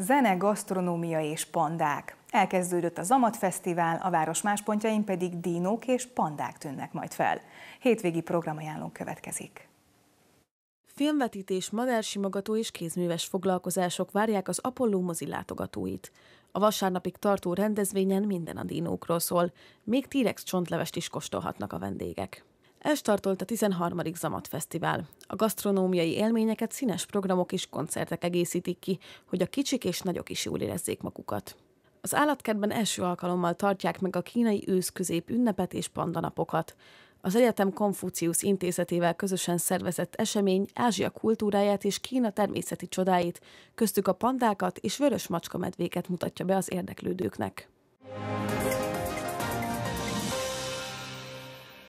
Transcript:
Zene, gasztronómia és pandák. Elkezdődött a Amat Fesztivál, a város más pontjain pedig dínók és pandák tűnnek majd fel. Hétvégi programajánlónk következik. Filmvetítés, madársimogató és kézműves foglalkozások várják az Apollo mozi látogatóit. A vasárnapig tartó rendezvényen minden a dínókról szól, még T-rex csontlevest is kóstolhatnak a vendégek. Elstartolt a 13. Zamat Fesztivál. A gasztronómiai élményeket színes programok és koncertek egészítik ki, hogy a kicsik és nagyok is jól érezzék magukat. Az állatkertben első alkalommal tartják meg a kínai őszközép ünnepet és pandanapokat. Az egyetem Konfúciusz intézetével közösen szervezett esemény Ázsia kultúráját és Kína természeti csodáit, köztük a pandákat és vörös macska medvéket mutatja be az érdeklődőknek.